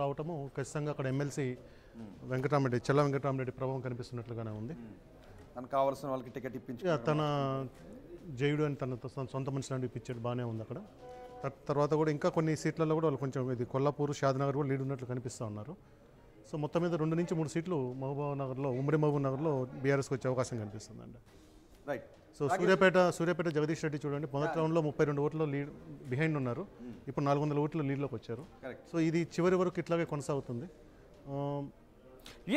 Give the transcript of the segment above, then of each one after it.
రావటము ఖచ్చితంగా అక్కడ ఎమ్మెల్సీ వెంకటరామరెడ్డి చెల్ల వెంకటరామరెడ్డి ప్రభావం కనిపిస్తున్నట్లుగానే ఉంది తనకు కావాల్సిన వాళ్ళకి టికెట్ ఇప్పించి తన జయుడు అని తన సొంత సొంత మనుషులను ఇప్పించాడు బాగానే ఉంది అక్కడ తర్వాత కూడా ఇంకా కొన్ని సీట్లలో కూడా వాళ్ళు కొంచెం ఇది కొల్లాపూర్ షాద్నగర్ కూడా లీడ్ ఉన్నట్లు కనిపిస్తూ ఉన్నారు సో మొత్తం మీద రెండు నుంచి మూడు సీట్లు మహబూబ్ నగర్లో ఉమ్మడి మహబూబ్ నగర్లో బీఆర్ఎస్కి వచ్చే అవకాశం కనిపిస్తుందండి రైట్ సో సూర్యాపేట సూర్యాపేట జగదీష్ రెడ్డి చూడండి మొదటి రౌండ్లో ముప్పై రెండు ఓట్లు లీడ్ బిహైండ్ ఉన్నారు hmm. ఇప్పుడు నాలుగు వందల ఓట్లు లీడ్లోకి వచ్చారు సో ఇది చివరి వరకు ఇట్లాగే కొనసాగుతుంది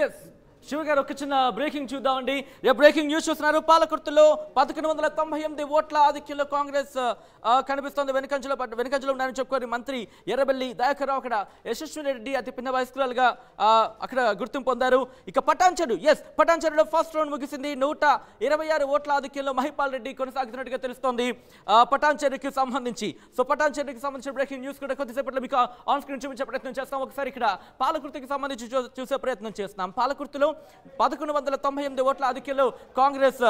ఎస్ శివ గారు ఒక చిన్న బ్రేకింగ్ చూద్దామండి రేపు బ్రేకింగ్ న్యూస్ చూస్తున్నారు పాలకుర్తిలో పదకొండు వందల తొంభై ఎనిమిది ఓట్ల ఆధిక్యంలో కాంగ్రెస్ కనిపిస్తోంది వెనుకంజలో వెనుకంజలో ఉన్నారని చెప్పుకొని మంత్రి ఎర్రబెల్లి దయాకర్ అక్కడ యశస్వి రెడ్డి అతి పిన్న వయస్కులుగా అక్కడ గుర్తింపు పొందారు ఇక పటాన్చడు ఎస్ పటాన్చడులో ఫస్ట్ రౌండ్ ముగిసింది నూట ఇరవై ఆరు ఓట్ల ఆధిక్యంలో మహిపాల్ రెడ్డి కొనసాగుతున్నట్టుగా తెలుస్తోంది పటాన్చడికి సంబంధించి సో పటాన్చడికి సంబంధించిన బ్రేకింగ్ న్యూస్ కూడా కొద్దిసేపట్లో మీకు ఆన్ స్క్రీన్ చూపించే ప్రయత్నం చేస్తాం ఒకసారి ఇక్కడ పాలకుర్తికి సంబంధించి చూసే ప్రయత్నం చేస్తున్నాం పాలకృతిలో పదకొండు వందల తొంభై ఎనిమిది ఓట్ల ఆధిక్యంలో కాంగ్రెస్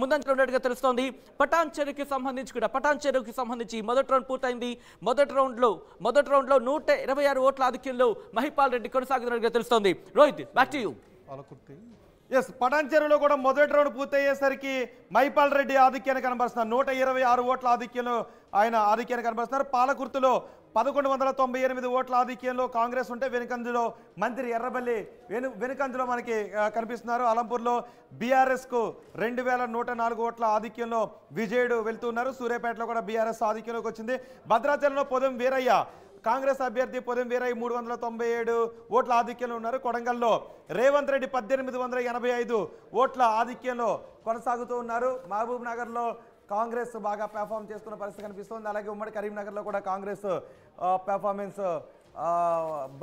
ముందంజలో ఉన్నట్టుగా తెలుస్తోంది పటాన్ చెరువుకి సంబంధించి కూడా పటాన్ చెరువుకి సంబంధించి మొదటి రౌండ్ పూర్తయింది మొదటి రౌండ్లో మొదటి రౌండ్లో నూట ఇరవై ఆరు ఓట్ల ఆధిక్యంలో మహిపాల్ రెడ్డి కొనసాగుతున్నట్టుగా తెలుస్తోంది రోహిత్ బ్యాక్ టు యూ ఎస్ చెరువులో కూడా మొదటి రౌండ్ పూర్తయ్యేసరికి మైపాల్ రెడ్డి ఆధిక్యాన్ని కనబరుస్తున్నారు నూట ఇరవై ఆరు ఓట్ల ఆధిక్యంలో ఆయన ఆధిక్యాన్ని కనబరుస్తున్నారు పాలకుర్తిలో పదకొండు వందల తొంభై ఎనిమిది ఓట్ల ఆధిక్యంలో కాంగ్రెస్ ఉంటే వెనుకందులో మంత్రి ఎర్రబల్లి వెను వెనుకందులో మనకి కనిపిస్తున్నారు అలంపూర్లో బీఆర్ఎస్కు రెండు వేల నూట నాలుగు ఓట్ల ఆధిక్యంలో విజయుడు వెళ్తున్నారు సూర్యాపేటలో కూడా బీఆర్ఎస్ ఆధిక్యంలోకి వచ్చింది భద్రాచలంలో పొదం వీరయ్య కాంగ్రెస్ అభ్యర్థి పొదం వీరయ్య మూడు వందల తొంభై ఏడు ఓట్ల ఆధిక్యంలో ఉన్నారు కొడంగల్లో రేవంత్ రెడ్డి పద్దెనిమిది వందల ఎనభై ఐదు ఓట్ల ఆధిక్యంలో కొనసాగుతూ ఉన్నారు మహబూబ్ నగర్లో కాంగ్రెస్ బాగా పెర్ఫామ్ చేస్తున్న పరిస్థితి కనిపిస్తుంది అలాగే ఉమ్మడి కరీంనగర్లో కూడా కాంగ్రెస్ పెర్ఫార్మెన్స్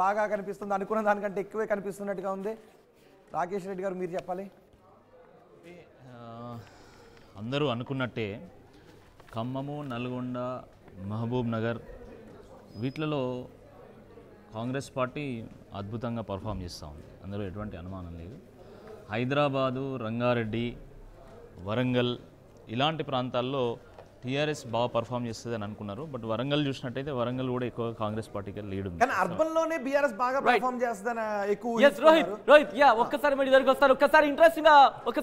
బాగా కనిపిస్తుంది అనుకున్న దానికంటే ఎక్కువే కనిపిస్తున్నట్టుగా ఉంది రాకేష్ రెడ్డి గారు మీరు చెప్పాలి అందరూ అనుకున్నట్టే ఖమ్మము నల్గొండ మహబూబ్ నగర్ వీటిలలో కాంగ్రెస్ పార్టీ అద్భుతంగా పర్ఫామ్ చేస్తూ ఉంది అందులో ఎటువంటి అనుమానం లేదు హైదరాబాదు రంగారెడ్డి వరంగల్ ఇలాంటి ప్రాంతాల్లో టీఆర్ఎస్ బాగా పర్ఫామ్ చేస్తుంది అని అనుకున్నారు బట్ వరంగల్ చూసినట్టయితే వరంగల్ కూడా ఎక్కువ కాంగ్రెస్ పార్టీకి లీడ్ ఉంది కానీ అర్బన్ లోనే బీఆర్ఎస్ బాగా పర్ఫామ్ చేస్తుందని ఎక్కువ రోహిత్ రోహిత్ యా ఒక్కసారి మీరు దగ్గరికి వస్తారు ఒక్కసారి ఇంట్రెస్టింగ్ గా